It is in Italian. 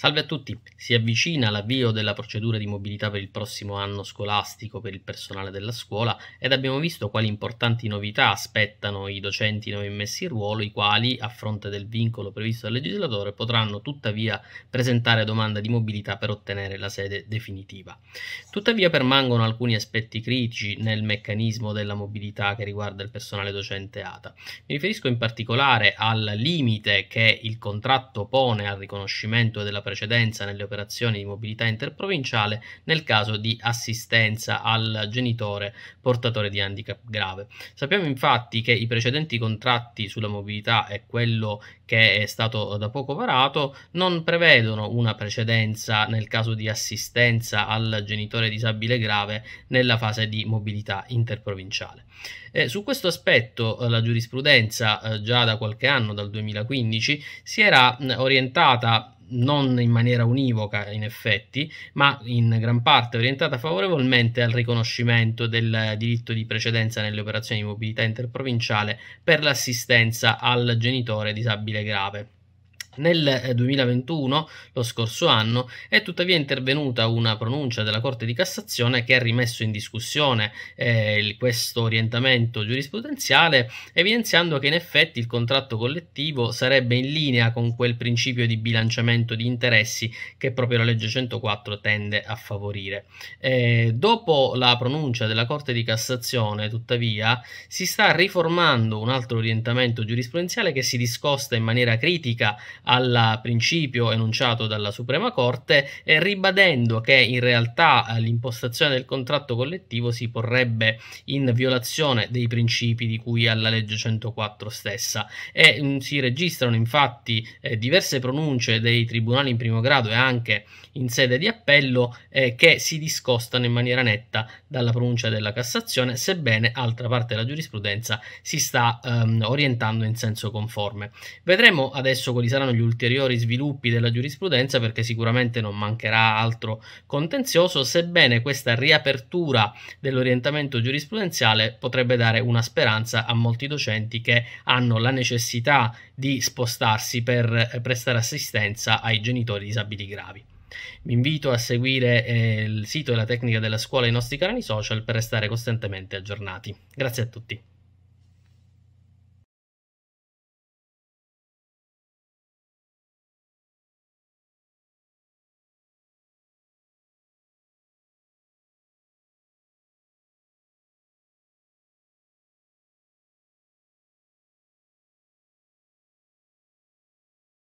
Salve a tutti, si avvicina l'avvio della procedura di mobilità per il prossimo anno scolastico per il personale della scuola ed abbiamo visto quali importanti novità aspettano i docenti non immessi in ruolo, i quali, a fronte del vincolo previsto dal legislatore, potranno tuttavia presentare domanda di mobilità per ottenere la sede definitiva. Tuttavia permangono alcuni aspetti critici nel meccanismo della mobilità che riguarda il personale docente ATA. Mi riferisco in particolare al limite che il contratto pone al riconoscimento della precedenza nelle operazioni di mobilità interprovinciale nel caso di assistenza al genitore portatore di handicap grave. Sappiamo infatti che i precedenti contratti sulla mobilità e quello che è stato da poco varato non prevedono una precedenza nel caso di assistenza al genitore disabile grave nella fase di mobilità interprovinciale. Eh, su questo aspetto eh, la giurisprudenza eh, già da qualche anno, dal 2015, si era orientata non in maniera univoca in effetti, ma in gran parte orientata favorevolmente al riconoscimento del diritto di precedenza nelle operazioni di mobilità interprovinciale per l'assistenza al genitore disabile grave. Nel 2021, eh, lo scorso anno, è tuttavia intervenuta una pronuncia della Corte di Cassazione che ha rimesso in discussione eh, questo orientamento giurisprudenziale, evidenziando che in effetti il contratto collettivo sarebbe in linea con quel principio di bilanciamento di interessi che proprio la legge 104 tende a favorire. Eh, dopo la pronuncia della Corte di Cassazione, tuttavia, si sta riformando un altro orientamento giurisprudenziale che si discosta in maniera critica al principio enunciato dalla Suprema Corte, eh, ribadendo che in realtà eh, l'impostazione del contratto collettivo si porrebbe in violazione dei principi di cui alla legge 104 stessa e mh, mm, si registrano infatti eh, diverse pronunce dei tribunali in primo grado e anche in sede di appello eh, che si discostano in maniera netta dalla pronuncia della Cassazione, sebbene altra parte della giurisprudenza si sta ehm, orientando in senso conforme. Vedremo adesso quali saranno saranno gli ulteriori sviluppi della giurisprudenza perché sicuramente non mancherà altro contenzioso, sebbene questa riapertura dell'orientamento giurisprudenziale potrebbe dare una speranza a molti docenti che hanno la necessità di spostarsi per prestare assistenza ai genitori disabili gravi. Vi invito a seguire eh, il sito e la tecnica della scuola e i nostri canali social per restare costantemente aggiornati. Grazie a tutti.